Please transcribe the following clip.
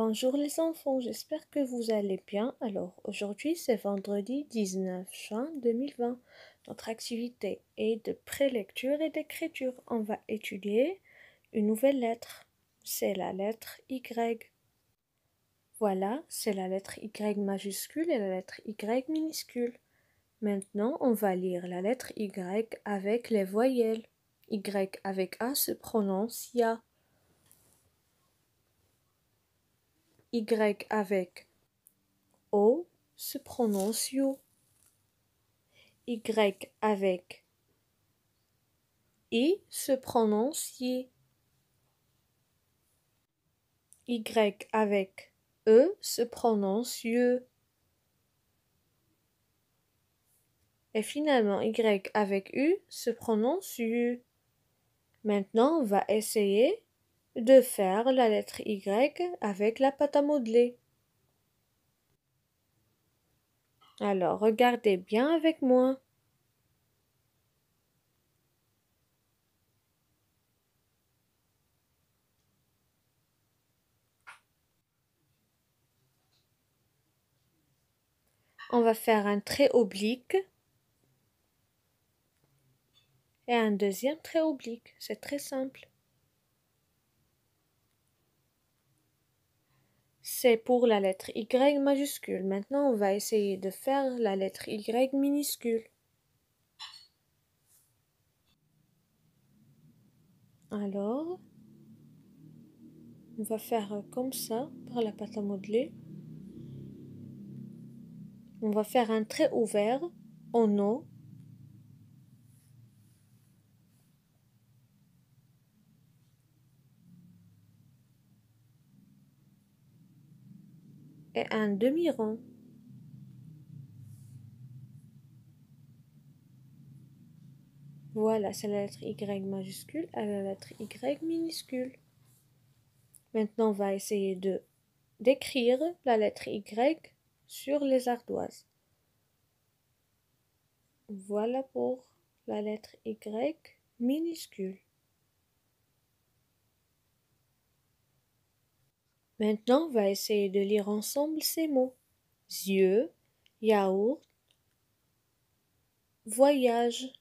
Bonjour les enfants, j'espère que vous allez bien. Alors aujourd'hui c'est vendredi 19 juin 2020. Notre activité est de prélecture et d'écriture. On va étudier une nouvelle lettre. C'est la lettre Y. Voilà, c'est la lettre Y majuscule et la lettre Y minuscule. Maintenant on va lire la lettre Y avec les voyelles. Y avec A se prononce YA. Y avec O se prononce U. Y avec I se prononce Ye. Y avec E se prononce U. Et finalement, Y avec U se prononce U. Maintenant, on va essayer de faire la lettre Y avec la pâte à modeler. Alors, regardez bien avec moi. On va faire un trait oblique et un deuxième trait oblique. C'est très simple. c'est pour la lettre Y majuscule. Maintenant, on va essayer de faire la lettre Y minuscule. Alors, on va faire comme ça par la pâte à modeler. On va faire un trait ouvert en haut et un demi-rond. Voilà, c'est la lettre Y majuscule à la lettre Y minuscule. Maintenant, on va essayer de d'écrire la lettre Y sur les ardoises. Voilà pour la lettre Y minuscule. Maintenant, on va essayer de lire ensemble ces mots. Yeux, yaourt, voyage.